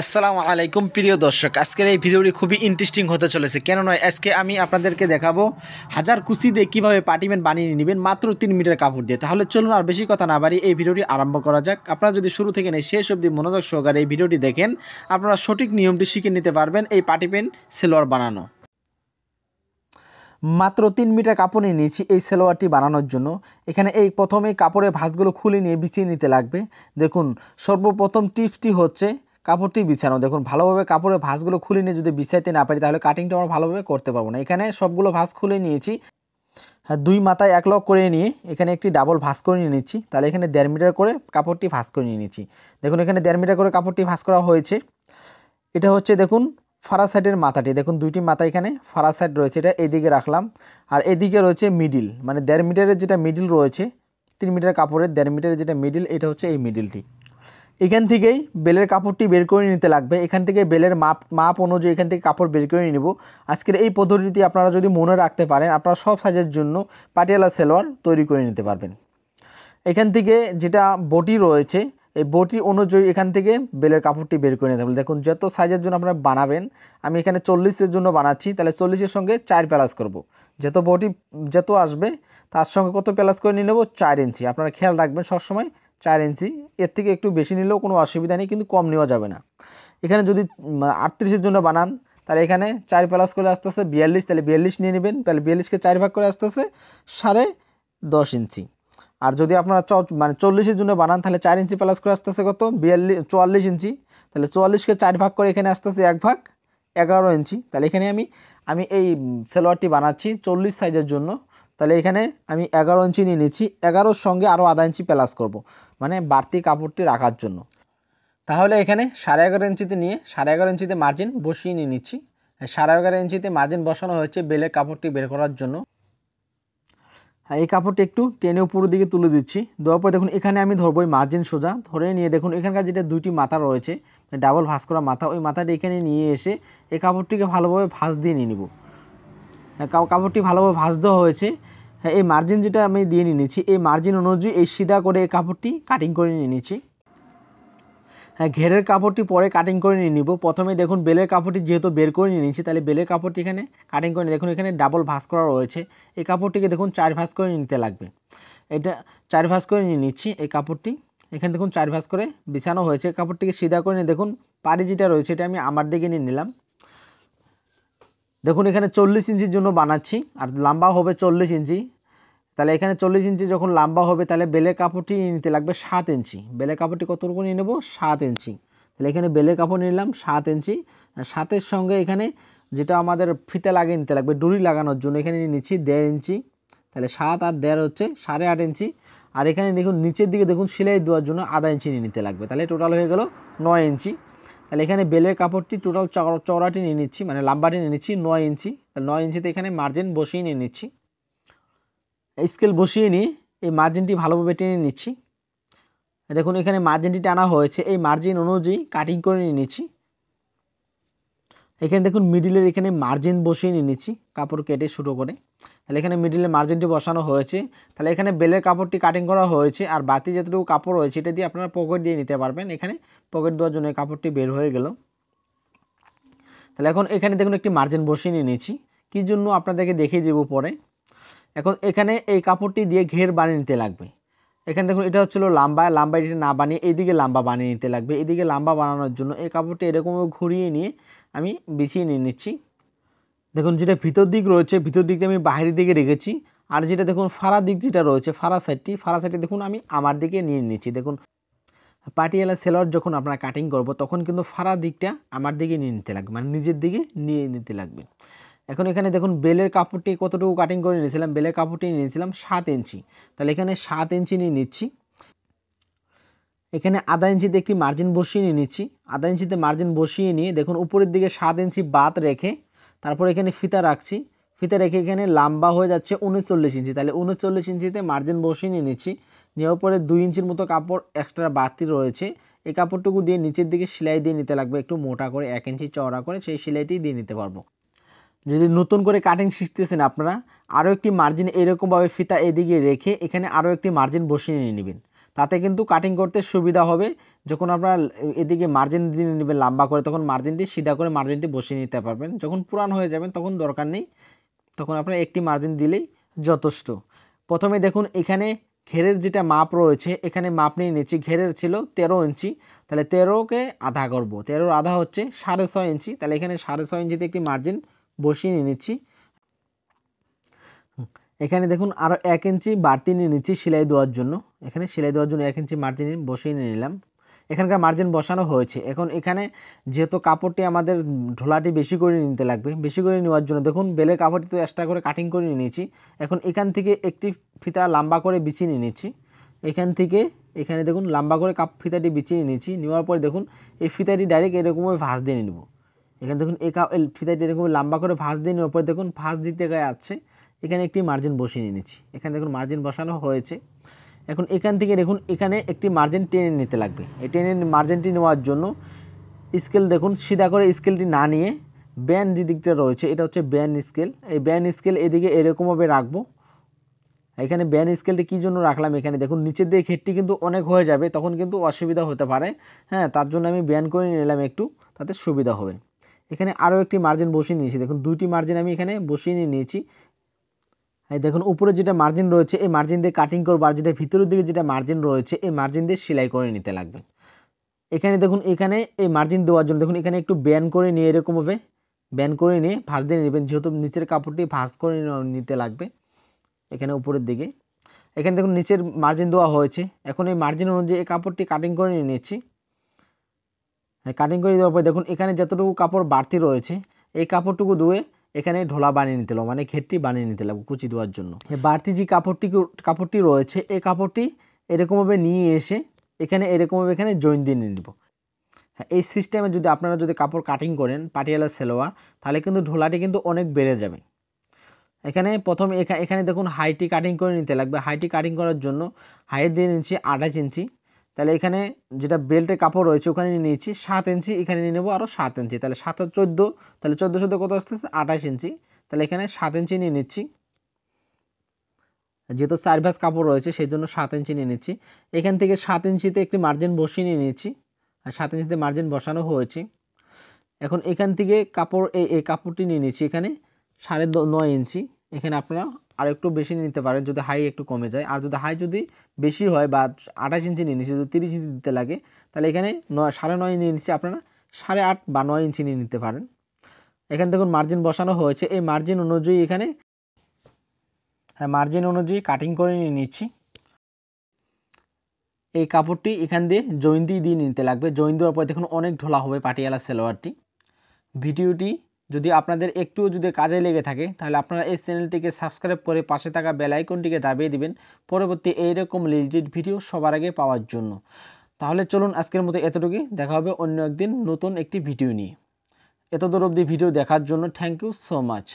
আসসালামু আলাইকুম প্রিয় দর্শক আজকের এই ভিডিওটি খুবই ইন্টারেস্টিং হতে চলেছে কেন নয় আজকে আমি আপনাদেরকে দেখাবো হাজার কুচি দিয়ে কীভাবে পার্টিমেন্ট বানিয়ে নেবেন মাত্র তিন মিটার কাপড় দিয়ে তাহলে চলুন আর বেশি কথা না বাড়ি এই ভিডিওটি আরম্ভ করা যাক আপনারা যদি শুরু থেকে নেই শেষ অবধি মনোযোগ সহকারে এই ভিডিওটি দেখেন আপনারা সঠিক নিয়মটি শিখে নিতে পারবেন এই পার্টিমেন্ট সেলোয়ার বানানো মাত্র তিন মিটার কাপড় নিয়ে নিয়েছি এই সেলোয়ারটি বানানোর জন্য এখানে এই প্রথমে কাপড়ের ভাঁজগুলো খুলে নিয়ে বিছিয়ে নিতে লাগবে দেখুন সর্বপ্রথম টিপসটি হচ্ছে কাপড়টি বিছানো দেখুন ভালোভাবে কাপড়ের ভাঁজগুলো খুলে নিয়ে যদি বিছাইতে না পারি তাহলে কাটিংটা আমরা ভালোভাবে করতে পারবো না এখানে সবগুলো ভাঁজ খুলে নিয়েছি হ্যাঁ দুই মাথায় এক লক করে নিয়ে এখানে একটি ডাবল ভাঁজ করে নিয়ে নিচ্ছি তাহলে এখানে দেড় মিটার করে কাপড়টি ভাঁজ করে নিয়ে নিচ্ছি দেখুন এখানে দেড় মিটার করে কাপড়টি ভাঁজ করা হয়েছে এটা হচ্ছে দেখুন ফারা সাইডের মাথাটি দেখুন দুইটি মাথা এখানে ফারা সাইড রয়েছে এটা এদিকে রাখলাম আর এদিকে রয়েছে মিডিল মানে দেড় মিটারের যেটা মিডিল রয়েছে তিন মিটার কাপড়ের দেড় মিটারের যেটা মিডিল এটা হচ্ছে এই মিডিলটি এখান থেকেই বেলের কাপড়টি বের করে নিতে লাগবে এখান থেকে বেলের মাপ মাপ অনুযায়ী এখান থেকে কাপড় বের করে নিব আজকের এই পদ্ধতিটি আপনারা যদি মনে রাখতে পারেন আপনারা সব সাইজের জন্য পাটিয়ালা সেলোয়ার তৈরি করে নিতে পারবেন এখান থেকে যেটা বটি রয়েছে এই বটি অনুযায়ী এখান থেকে বেলের কাপড়টি বের করে নিতে হবে দেখুন যত সাইজের জন্য আপনারা বানাবেন আমি এখানে চল্লিশের জন্য বানাচ্ছি তাহলে চল্লিশের সঙ্গে চার প্যালাস করব। যত বটি যত আসবে তার সঙ্গে কত প্যালাস করে নিয়ে নেবো চার ইঞ্চি আপনারা খেয়াল রাখবেন সবসময় চার ইঞ্চি এর থেকে একটু বেশি নিলেও কোনো অসুবিধা নেই কিন্তু কম নেওয়া যাবে না এখানে যদি আটত্রিশের জন্য বানান তাহলে এখানে চার প্লাস করে আসতে আসে বিয়াল্লিশ তাহলে বিয়াল্লিশ নিয়ে নেবেন তাহলে বিয়াল্লিশকে চার ভাগ করে আসতে আসে সাড়ে দশ ইঞ্চি আর যদি আপনারা চ মানে চল্লিশের জন্য বানান তাহলে চার ইঞ্চি প্লাস করে আসতে আসে কত বিয়াল্লিশ চুয়াল্লিশ ইঞ্চি তাহলে চুয়াল্লিশকে চার ভাগ করে এখানে আসতে আসে এক ভাগ এগারো ইঞ্চি তাহলে এখানে আমি আমি এই সেলোয়ারটি বানাচ্ছি চল্লিশ সাইজের জন্য তাহলে এখানে আমি এগারো ইঞ্চি নিয়ে নিচ্ছি এগারোর সঙ্গে আরও আধা ইঞ্চি প্লাস করব। মানে বাড়তি কাপড়টি রাখার জন্য তাহলে এখানে সাড়ে এগারো ইঞ্চিতে নিয়ে সাড়ে এগারো ইঞ্চিতে মার্জিন বসিয়ে নিয়ে নিচ্ছি সাড়ে এগারো ইঞ্চিতে মার্জিন বসানো হয়েছে বেলে কাপড়টি বের করার জন্য হ্যাঁ এই কাপড়টি একটু টেনে উপরের দিকে তুলে দিচ্ছি দেওয়ার পর দেখুন এখানে আমি ধরবো ওই মার্জিন সোজা ধরে নিয়ে দেখুন এখানকার যেটা দুইটি মাথা রয়েছে ডাবল ভাঁজ করা মাথা ওই মাথাটি এখানে নিয়ে এসে এই কাপড়টিকে ভালোভাবে ভাঁজ দিয়ে নিয়ে নিব কাপড়টি ভালোভাবে ভাজতে হয়েছে হ্যাঁ এই মার্জিন যেটা আমি দিয়ে নিয়ে নিচ্ছি এই মার্জিন অনুযায়ী এই সিধা করে এই কাপড়টি কাটিং করে নিয়ে নিচ্ছি হ্যাঁ, ঘেরের কাপড়টি পরে কাটিং করে নিয়ে নিব প্রথমে দেখুন বেলের কাপড়টি যেহেতু বের করে নিয়ে নিচ্ছি তাহলে বেলের কাপড়টি এখানে কাটিং করে দেখুন এখানে ডাবল ভাঁজ করা রয়েছে এই কাপড়টিকে দেখুন চার ভাঁজ করে নিতে লাগবে এটা চার ভাঁজ করে নিয়ে নিচ্ছি এই কাপড়টি এখানে দেখুন চার ভাঁজ করে বিছানো হয়েছে কাপড়টিকে সিধা করে নিয়ে দেখুন পাড়ি যেটা রয়েছে এটা আমি আমার দিকে নিয়ে নিলাম দেখুন এখানে চল্লিশ ইঞ্চির জন্য বানাচ্ছি আর লম্বা হবে চল্লিশ ইঞ্চি তাহলে এখানে চল্লিশ ইঞ্চি যখন লম্বা হবে তাহলে বেলের কাপড়টি নিতে লাগবে সাত ইঞ্চি বেলের কাপড়টি কতটুকু নিয়ে নেবো সাত ইঞ্চি তাহলে এখানে বেলের কাপড় নিলাম সাত ইঞ্চি সাতের সঙ্গে এখানে যেটা আমাদের ফিতে লাগিয়ে নিতে লাগবে ডুরি লাগানোর জন্য এখানে নিচ্ছি দেড় ইঞ্চি তাহলে সাত আর দেড় হচ্ছে সাড়ে আট ইঞ্চি আর এখানে দেখুন নিচের দিকে দেখুন সেলাই দেওয়ার জন্য আধা ইঞ্চি নিয়ে নিতে লাগবে তাহলে টোটাল হয়ে গেল নয় ইঞ্চি তাহলে এখানে বেলের কাপড়টি টোটাল চওড়াটি নিয়ে নিচ্ছি মানে লাম্বাটি নিয়ে নিচ্ছি নয় ইঞ্চি তাহলে নয় ইঞ্চিতে এখানে মার্জিন বসিয়ে নিয়ে নিচ্ছি স্কেল বসিয়ে নিয়ে এই মার্জিনটি ভালোভাবে টেনে নিচ্ছি দেখুন এখানে মার্জিনটি টানা হয়েছে এই মার্জিন অনুযায়ী কাটিং করে নিয়ে নিচ্ছি এখানে দেখুন মিডিলের এখানে মার্জিন বসিয়ে নিয়ে নিচ্ছি কাপড় কেটে শুরু করে তাহলে এখানে মিডিলের মার্জিনটি বসানো হয়েছে তাহলে এখানে বেলের কাপড়টি কাটিং করা হয়েছে আর বাতি যেটুকু কাপড় রয়েছে এটা দিয়ে আপনারা পকেট দিয়ে নিতে পারবেন এখানে পকেট দেওয়ার জন্য কাপড়টি বের হয়ে গেল তাহলে এখন এখানে দেখুন একটি মার্জিন বসিয়ে নিয়ে নিয়েছি কী জন্য আপনাদেরকে দেখিয়ে দেবো পরে এখন এখানে এই কাপড়টি দিয়ে ঘের বানিয়ে নিতে লাগবে এখানে দেখুন এটা হচ্ছিলো লাম্বা লাম্বা এটা না বানিয়ে এইদিকে লাম্বা বানিয়ে নিতে লাগবে এদিকে লাম্বা বানানোর জন্য এই কাপড়টি এরকম ঘুরিয়ে নিয়ে আমি বেছিয়ে নিয়ে নিচ্ছি দেখুন যেটা ভিতর দিক রয়েছে ভিতর দিকটা আমি বাইরের দিকে রেখেছি আর যেটা দেখুন ফাড়া দিক যেটা রয়েছে ফাড়া সাইডটি ফাড়া সাইডটি দেখুন আমি আমার দিকে নিয়ে নিচ্ছি দেখুন পাটিয়ালা সেলর যখন আপনারা কাটিং করব তখন কিন্তু ফাড়া দিকটা আমার দিকে নিয়ে নিতে লাগবে মানে নিজের দিকে নিয়ে নিতে লাগবে এখন এখানে দেখুন বেলের কাপড়টি কতটুকু কাটিং করে নিয়েছিলাম বেলের কাপড়টি নিয়েছিলাম সাত ইঞ্চি তাহলে এখানে সাত ইঞ্চি নিয়ে নিচ্ছি এখানে আধা ইঞ্চিতে একটি মার্জিন বসিয়ে নিয়ে নিচ্ছি আধা ইঞ্চিতে মার্জিন বসিয়ে নিয়ে দেখুন উপরের দিকে সাত ইঞ্চি বাদ রেখে তারপর এখানে ফিতা রাখছি ফিতা রেখে এখানে লম্বা হয়ে যাচ্ছে উনচল্লিশ ইঞ্চি তাহলে উনচল্লিশ ইঞ্চিতে মার্জিন বসিয়ে নিয়ে নিচ্ছি নেওয়ার পরে দুই ইঞ্চির মতো কাপড় এক্সট্রা বাতি রয়েছে এই কাপড়টুকু দিয়ে নিচের দিকে সেলাই দিয়ে নিতে লাগবে একটু মোটা করে এক ইঞ্চি চওড়া করে সেই সেলাইটি দিয়ে নিতে পারবো যদি নতুন করে কাটিং শিখতেছেন আপনারা আরও একটি মার্জিন এরকমভাবে ফিতা এদিকে রেখে এখানে আরও একটি মার্জিন বসিয়ে নিয়ে নেবেন তাতে কিন্তু কাটিং করতে সুবিধা হবে যখন আপনার এদিকে মার্জিন দিয়ে নেবেন লম্বা করে তখন মার্জিন দিয়ে সিধা করে মার্জিনটি বসিয়ে নিতে পারবেন যখন পুরান হয়ে যাবেন তখন দরকার নেই তখন আপনার একটি মার্জিন দিলেই যথেষ্ট প্রথমে দেখুন এখানে ঘেরের যেটা মাপ রয়েছে এখানে মাপ নিয়ে নিচ্ছি ঘেরের ছিল তেরো ইঞ্চি তাহলে তেরোকে আধা করবো তেরোর আধা হচ্ছে সাড়ে ছয় ইঞ্চি তাহলে এখানে সাড়ে ছয় ইঞ্চিতে একটি মার্জিন বসিয়ে নিয়ে নিচ্ছি এখানে দেখুন আরও এক ইঞ্চি বাড়তি নিয়ে নিচ্ছি সেলাই দেওয়ার জন্য এখানে সেলাই দেওয়ার জন্য এক ইঞ্চি মার্জিন বসিয়ে নিয়ে নিলাম এখানকার মার্জিন বসানো হয়েছে এখন এখানে যেহেতু কাপড়টি আমাদের ঢোলাটি বেশি করে নিতে লাগবে বেশি করে নেওয়ার জন্য দেখুন বেলের কাপড়টি তো এক্সট্রা করে কাটিং করে নিয়েছি এখন এখান থেকে একটি ফিতা লম্বা করে বিছিয়ে নিয়ে নিচ্ছি এখান থেকে এখানে দেখুন লম্বা করে কাপ ফিতাটি বিছিয়ে নিয়েছি নেওয়ার পরে দেখুন এই ফিতাটি ডাইরেক্ট এরকমভাবে ভাঁজ দিয়ে নেব এখানে দেখুন এই ফিতাটি এরকম লম্বা করে ভাঁজ দিয়ে নেওয়ার পরে দেখুন ভাঁজ দিতে গায়ে আছে এখানে একটি মার্জিন বসিয়ে নিয়েছি এখানে দেখুন মার্জিন বসানো হয়েছে এখন এখান থেকে দেখুন এখানে একটি মার্জিন টেনে নিতে লাগবে এই টেনে মার্জিনটি নেওয়ার জন্য স্কেল দেখুন সিধা করে স্কেলটি না নিয়ে ব্যান যে দিকটা রয়েছে এটা হচ্ছে ব্যান স্কেল এই ব্যান স্কেল এদিকে এরকমভাবে রাখবো এখানে ব্যান স্কেলটি কী জন্য রাখলাম এখানে দেখুন নিচের দিকে হেডটি কিন্তু অনেক হয়ে যাবে তখন কিন্তু অসুবিধা হতে পারে হ্যাঁ তার জন্য আমি ব্যান করে নিলাম একটু তাতে সুবিধা হবে এখানে আরও একটি মার্জিন বসিয়ে নিয়েছি দেখুন দুইটি মার্জিন আমি এখানে বসিয়ে নিয়ে নিয়েছি দেখুন উপরে যেটা মার্জিন রয়েছে এই মার্জিন দিয়ে কাটিং করবো আর যেটা ভিতরের দিকে যেটা মার্জিন রয়েছে এই মার্জিন দিয়ে সেলাই করে নিতে লাগবে এখানে দেখুন এখানে এই মার্জিন দেওয়ার জন্য দেখুন এখানে একটু ব্যান করে নিয়ে এরকমভাবে ব্যান করে নিয়ে ভাঁজ দিয়ে নেবেন যেহেতু নিচের কাপড়টি ভাঁজ করে নিতে লাগবে এখানে উপরের দিকে এখানে দেখুন নিচের মার্জিন দেওয়া হয়েছে এখন এই মার্জিন অনুযায়ী এই কাপড়টি কাটিং করে নিয়ে হ্যাঁ কাটিং করে দেওয়ার পর দেখুন এখানে যতটুকু কাপড় বাড়তি রয়েছে এই কাপড়টুকু ধুয়ে এখানে ঢোলা বানিয়ে নিতে লাগবো মানে ঘেরটি বানিয়ে নিতে লাগবো কুচি দেওয়ার জন্য বাড়তি যে কাপড়টি কাপড়টি রয়েছে এই কাপড়টি এরকমভাবে নিয়ে এসে এখানে এরকমভাবে এখানে জয়েন দিয়ে নিব হ্যাঁ এই সিস্টেমে যদি আপনারা যদি কাপড় কাটিং করেন পাটিয়ালা সেলোয়ার তাহলে কিন্তু ঢোলাটি কিন্তু অনেক বেড়ে যাবে এখানে প্রথম এখানে দেখুন হাইটি কাটিং করে নিতে লাগবে হাইটি কাটিং করার জন্য হাইট দিয়ে নিচ্ছি আঠাশ ইঞ্চি তাহলে এখানে যেটা বেল্টের কাপড় রয়েছে ওখানে নিয়ে নিয়েছি সাত ইঞ্চি এখানে নিয়ে নেবো আরও সাত ইঞ্চি তাহলে সাত আর চোদ্দো তাহলে চোদ্দো চোদ্দো কত আসতেছে আঠাশ ইঞ্চি তাহলে এখানে সাত ইঞ্চি নিয়ে নিচ্ছি যেহেতু চার ভাঁজ কাপড় রয়েছে সেই জন্য সাত ইঞ্চি নিয়ে নিচ্ছি এখান থেকে সাত ইঞ্চিতে একটি মার্জিন বসিয়ে নিয়ে নিচ্ছি আর সাত ইঞ্চিতে মার্জিন বসানো হয়েছে এখন এখান থেকে কাপড় এই কাপড়টি নিয়ে নিচ্ছি এখানে সাড়ে নয় ইঞ্চি এখানে আপনারা আর একটু বেশি নিতে পারেন যদি হাই একটু কমে যায় আর যদি হাই যদি বেশি হয় বা আঠাশ ইঞ্চি নিয়ে নিচ্ছে যদি তিরিশ ইঞ্চি দিতে লাগে তাহলে এখানে নয় সাড়ে নয় নিয়ে নিচ্ছে আপনারা সাড়ে আট বা নয় ইঞ্চি নিয়ে নিতে পারেন এখান থেকে মার্জিন বসানো হয়েছে এই মার্জিন অনুযায়ী এখানে হ্যাঁ মার্জিন অনুযায়ী কাটিং করে নিয়ে নিচ্ছি এই কাপড়টি এখান দিয়ে জয়েন দিয়ে নিতে লাগবে জয়েন দেওয়ার পর দেখুন অনেক ঢোলা হবে পাটিয়ালা সেলোয়ারটি ভিডিওটি যদি আপনাদের একটুও যদি কাজে লেগে থাকে তাহলে আপনারা এই চ্যানেলটিকে সাবস্ক্রাইব করে পাশে থাকা বেল আইকনটিকে দাবিয়ে দিবেন পরবর্তী এইরকম রিলেটেড ভিডিও সবার আগে পাওয়ার জন্য তাহলে চলুন আজকের মতো এতটুকুই দেখা হবে অন্য একদিন নতুন একটি ভিডিও নিয়ে এতদূর অবধি ভিডিও দেখার জন্য থ্যাংক ইউ সো মাচ